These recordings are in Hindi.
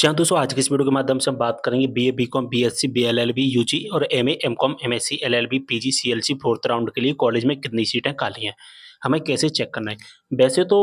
जहाँ दोस्तों आज की इस वीडियो के माध्यम से हम बात करेंगे B A B com B S C B L L B U G और M A M com M S C L L B P G C L C fourth round के लिए कॉलेज में कितनी सीटें खाली हैं हमें कैसे चेक करना है वैसे तो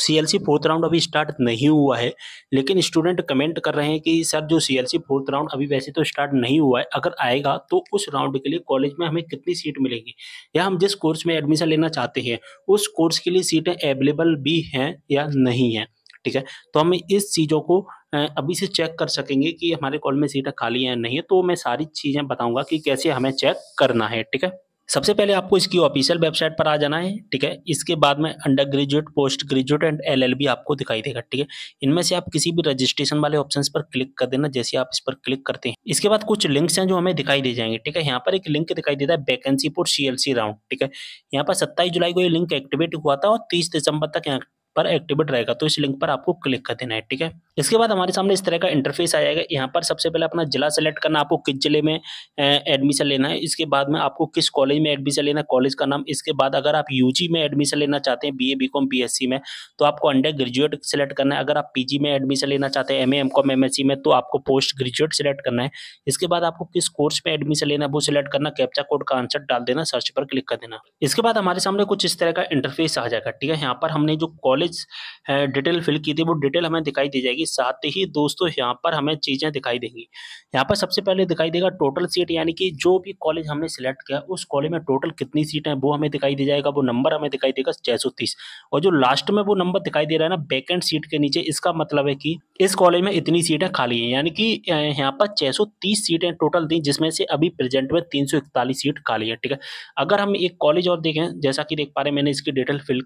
C L C fourth round अभी स्टार्ट नहीं हुआ है लेकिन स्टूडेंट कमेंट कर रहे हैं कि सर जो C L C fourth round अभी वैसे तो स्टार्ट नहीं हुआ है अगर आएगा तो उस राउंड के लिए कॉलेज में हमें कितनी सीट मिलेगी या हम जिस कोर्स में एडमिशन लेना चाहते हैं उस कोर्स के लिए सीटें अवेलेबल भी हैं या नहीं हैं ठीक है तो हम इस चीज़ों को अभी से चेक कर सकेंगे कि हमारे कॉल में सीटें खाली हैं नहीं है तो मैं सारी चीज़ें बताऊंगा कि कैसे हमें चेक करना है ठीक है सबसे पहले आपको इसकी ऑफिशियल वेबसाइट पर आ जाना है ठीक है इसके बाद में under graduate post graduate and LLB आपको दिखाई देगा ठीक है इनमें से आप किसी भी रजिस्ट्रेशन वाले ऑप्शन पर क्लिक कर देना जैसे आप इस पर क्लिक करते हैं इसके बाद कुछ लिंक्स हैं जो हमें दिखाई दे जाएंगे ठीक है यहाँ पर एक लिंक दिखाई देता है वैकेंसी फॉर सी राउंड ठीक है यहाँ पर सत्ताईस जुलाई को ये लिंक एक्टिवेट हुआ था और तीस दिसंबर तक पर एक्टिवेट रहेगा तो इस लिंक पर आपको क्लिक कर देना है ठीक है इसके बाद हमारे सामने इस तरह का इंटरफेस आ जाएगा यहाँ पर सबसे पहले अपना जिला सेलेक्ट करना आपको किस जिले में एडमिशन लेना है इसके बाद में आपको किस कॉलेज में एडमिशन लेना है कॉलेज का नाम इसके बाद अगर आप यू में एडमिशन लेना चाहते हैं बी ए बी में तो आपको अंडर ग्रेजुएट सेलेक्ट करना है अगर आप पी में एडमिशन लेना चाहते हैं एम ए एम में तो आपको पोस्ट ग्रेजुएट सेलेक्ट करना है इसके बाद आपको किस कोर्स में एडमिशन लेना है वो सिलेक्ट करना कैप्चा कोड का आंसर डाल देना सर्च पर क्लिक कर देना इसके बाद हमारे सामने कुछ इस तरह का इंटरफेस आ जाएगा ठीक है यहाँ पर हमने जो कॉलेज वाइज डिटेल फिल की थी वो डिटेल हमें दिखाई दी जाएगी साथ ही दोस्तों यहाँ पर हमें चीज़ें दिखाई देंगी यहाँ पर सबसे पहले दिखाई देगा टोटल सीट यानी कि जो भी कॉलेज हमने सेलेक्ट किया उस कॉलेज में टोटल कितनी सीट है वो हमें दिखाई दी जाएगा वो नंबर हमें दिखाई देगा छः और जो लास्ट में वो नंबर दिखाई दे रहा है ना बैकेंड सीट के नीचे इसका मतलब है कि इस कॉलेज में इतनी सीटें खाली हैं यानी कि यहाँ पर 630 सीटें टोटल दी जिसमें से अभी प्रेजेंट में 341 सीट खाली है ठीक है अगर हम एक कॉलेज और देखें जैसा कि देख पा रहे हैं मैंने इसकी डिटेल फिल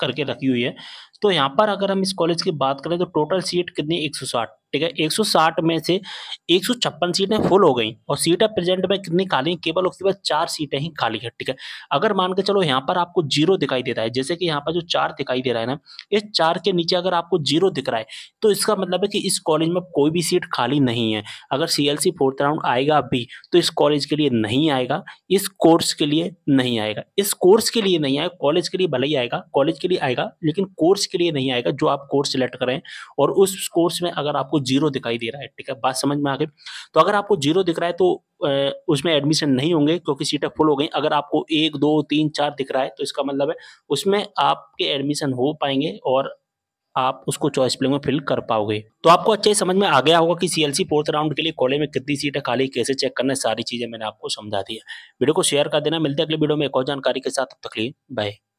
करके रखी हुई है तो यहाँ पर अगर हम इस कॉलेज की बात करें तो टोटल सीट कितनी एक सौ साठ ठीक है 160 में से एक सीटें फुल हो गई और सीटें प्रेजेंट में कितनी खाली केवल उसके बाद चार सीटें ही खाली है ठीक है अगर मान के चलो यहाँ पर आपको जीरो दिखाई देता है जैसे कि यहाँ पर जो चार दिखाई दे रहा है ना इस चार के नीचे अगर आपको जीरो दिख रहा है तो इसका मतलब है कि इस कॉलेज में कोई भी सीट खाली नहीं है अगर सी एल फोर्थ राउंड आएगा अभी तो इस कॉलेज के लिए नहीं आएगा इस कोर्स के लिए नहीं आएगा इस कोर्स के लिए नहीं आएगा कॉलेज के लिए भले ही आएगा कॉलेज के लिए आएगा लेकिन कोर्स के लिए नहीं आएगा जो आप कोर्स सिलेक्ट करें और उस कोर्स में अगर आपको जीरो दिखाई दे रहा है ठीक है बात समझ में आ गई तो अगर आपको जीरो दिख रहा है तो उसमें एडमिशन नहीं होंगे क्योंकि सीटें फुल हो गई अगर आपको एक दो तीन चार दिख रहा है तो इसका मतलब है उसमें आपके एडमिशन हो पाएंगे और आप उसको चॉइस प्ले में फिल कर पाओगे तो आपको अच्छे समझ में आ गया होगा कि सीएलसी फोर्थ राउंड के लिए कॉलेज में कितनी सीटें खाली कैसे चेक करना है सारी चीज़ें मैंने आपको समझा दी है वीडियो को शेयर कर देना मिलते हैं अगले वीडियो में एक और जानकारी के साथ तकलीफ बाय